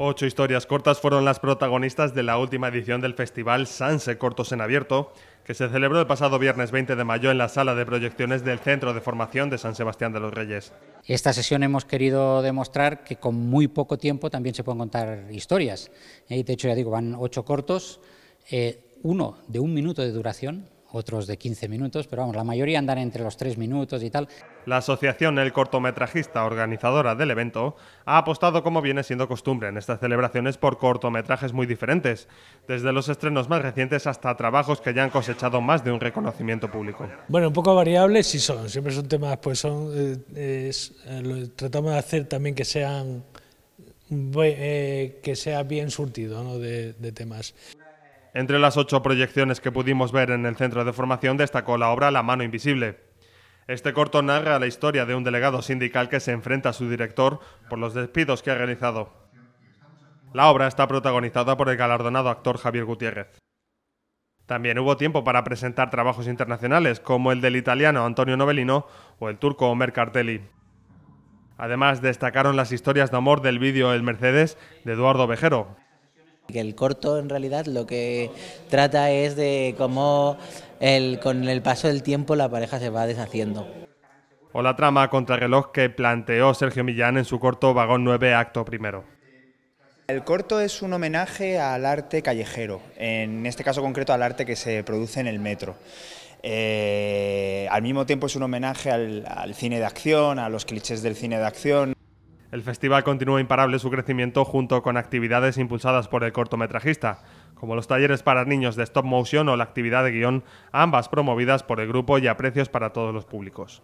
Ocho historias cortas fueron las protagonistas de la última edición del festival Sanse Cortos en Abierto, que se celebró el pasado viernes 20 de mayo en la sala de proyecciones del Centro de Formación de San Sebastián de los Reyes. Esta sesión hemos querido demostrar que con muy poco tiempo también se pueden contar historias. Y de hecho, ya digo, van ocho cortos, eh, uno de un minuto de duración, otros de 15 minutos, pero vamos, la mayoría andan entre los 3 minutos y tal. La asociación El Cortometrajista, organizadora del evento, ha apostado, como viene siendo costumbre en estas celebraciones, por cortometrajes muy diferentes, desde los estrenos más recientes hasta trabajos que ya han cosechado más de un reconocimiento público. Bueno, un poco variables sí son, siempre son temas, pues son, eh, eh, tratamos de hacer también que sean, eh, que sea bien surtido ¿no? de temas. Entre las ocho proyecciones que pudimos ver en el centro de formación destacó la obra La mano invisible. Este corto narra la historia de un delegado sindical que se enfrenta a su director por los despidos que ha realizado. La obra está protagonizada por el galardonado actor Javier Gutiérrez. También hubo tiempo para presentar trabajos internacionales, como el del italiano Antonio Novellino o el turco Omer Cartelli. Además, destacaron las historias de amor del vídeo El Mercedes de Eduardo Vejero, el corto en realidad lo que trata es de cómo con el paso del tiempo la pareja se va deshaciendo. O la trama contrarreloj que planteó Sergio Millán en su corto Vagón 9, acto primero. El corto es un homenaje al arte callejero, en este caso concreto al arte que se produce en el metro. Eh, al mismo tiempo es un homenaje al cine de acción, a los clichés del cine de acción. El festival continúa imparable su crecimiento junto con actividades impulsadas por el cortometrajista, como los talleres para niños de stop motion o la actividad de guión, ambas promovidas por el grupo y a precios para todos los públicos.